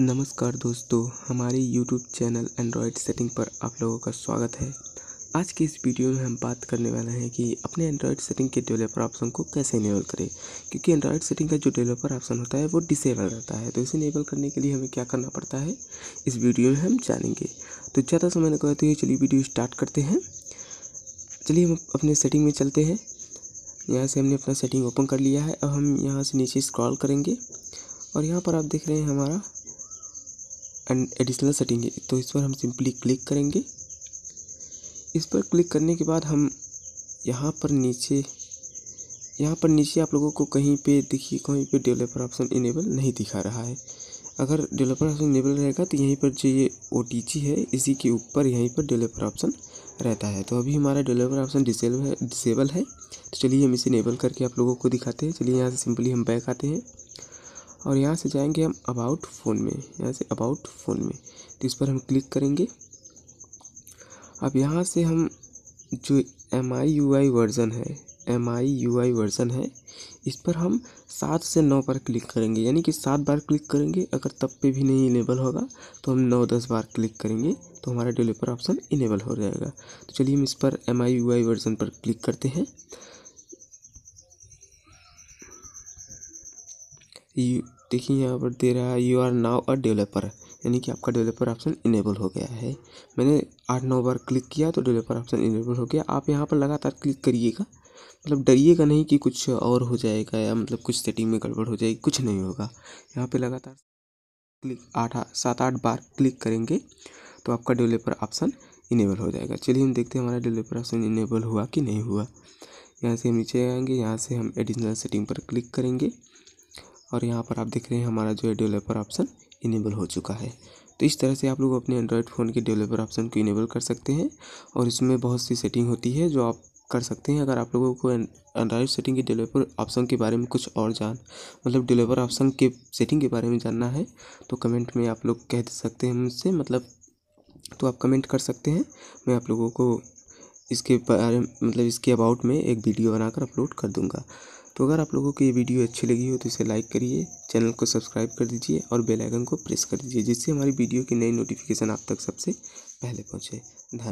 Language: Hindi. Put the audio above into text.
नमस्कार दोस्तों हमारे YouTube चैनल एंड्रॉयड सेटिंग पर आप लोगों का स्वागत है आज के इस वीडियो में हम बात करने वाले हैं कि अपने एंड्रॉयड सेटिंग के डेवलपर ऑप्शन को कैसे इनेबल करें क्योंकि एंड्रॉयड सेटिंग का जो डेवलपर ऑप्शन होता है वो डिसेबल रहता है तो इसे इनेबल करने के लिए हमें क्या करना पड़ता है इस वीडियो में हम जानेंगे तो ज़्यादा समय न करते हुए चलिए वीडियो स्टार्ट करते हैं चलिए हम अपने सेटिंग में चलते हैं यहाँ से हमने अपना सेटिंग ओपन कर लिया है अब हम यहाँ से नीचे स्क्रॉल करेंगे और यहाँ पर आप देख रहे हैं हमारा एडिशनल सेटिंग है तो इस पर हम सिंपली क्लिक करेंगे इस पर क्लिक करने के बाद हम यहाँ पर नीचे यहाँ पर नीचे आप लोगों को कहीं पे देखिए कहीं पे डेवलपर ऑप्शन इनेबल नहीं दिखा रहा है अगर डेवलपर ऑप्शन इनेबल रहेगा तो यहीं पर जो ये ओ है इसी के ऊपर यहीं पर डेवलपर ऑप्शन रहता है तो अभी हमारा डेवलपर ऑप्शन डिसेबल है डिसेबल है तो चलिए हम इसे इनेबल करके आप लोगों को दिखाते हैं चलिए यहाँ से सिंपली हम बैक आते हैं और यहाँ से जाएंगे हम अबाउट फ़ोन में यहाँ से अबाउट फ़ोन में तो इस पर हम क्लिक करेंगे अब यहाँ से हम जो M I U I version है M I U I version है इस पर हम सात से नौ बार क्लिक करेंगे यानी कि सात बार क्लिक करेंगे अगर तब पे भी नहीं इनेबल होगा तो हम नौ दस बार क्लिक करेंगे तो हमारा डेवलपर ऑप्शन इनेबल हो जाएगा तो चलिए हम इस पर M I U I version पर क्लिक करते हैं यू देखिए यहाँ पर दे रहा है you are now a developer यानी कि आपका डेवलपर ऑप्शन इनेबल हो गया है मैंने आठ नौ बार क्लिक किया तो डेवलपर ऑप्शन इनेबल हो गया आप यहाँ पर लगातार क्लिक करिएगा मतलब डरिएगा नहीं कि कुछ और हो जाएगा या मतलब कुछ सेटिंग में गड़बड़ हो जाएगी कुछ नहीं होगा यहाँ पर लगातार क्लिक आठ सात आठ बार क्लिक करेंगे तो आपका डेवलपर ऑप्शन इनेबल हो जाएगा चलिए हम देखते हैं हमारा डेवलपर ऑप्शन इनेबल हुआ कि नहीं हुआ यहाँ से हम नीचे आएंगे यहाँ से हम एडिशनल सेटिंग पर क्लिक करेंगे और यहाँ पर आप देख रहे हैं हमारा जो है डेवलपर ऑप्शन इनेबल हो चुका है तो इस तरह से आप लोग अपने एंड्रॉयड फ़ोन के डेवलपर ऑप्शन को इनेबल कर सकते हैं और इसमें बहुत सी सेटिंग होती है जो आप कर सकते हैं अगर आप लोगों को एंड्रॉयड सेटिंग के डेवलपर ऑप्शन के बारे में कुछ और जान मतलब डेवलपर ऑप्शन के सेटिंग के बारे में जानना है तो कमेंट में आप लोग कह सकते हैं मुझसे मतलब तो आप कमेंट कर सकते हैं मैं आप लोगों को इसके बारे में मतलब इसके अबाउट में एक वीडियो बनाकर अपलोड कर दूंगा तो अगर आप लोगों को ये वीडियो अच्छी लगी हो तो इसे लाइक करिए चैनल को सब्सक्राइब कर दीजिए और बेल आइकन को प्रेस कर दीजिए जिससे हमारी वीडियो की नई नोटिफिकेशन आप तक सबसे पहले पहुँचे धन्यवाद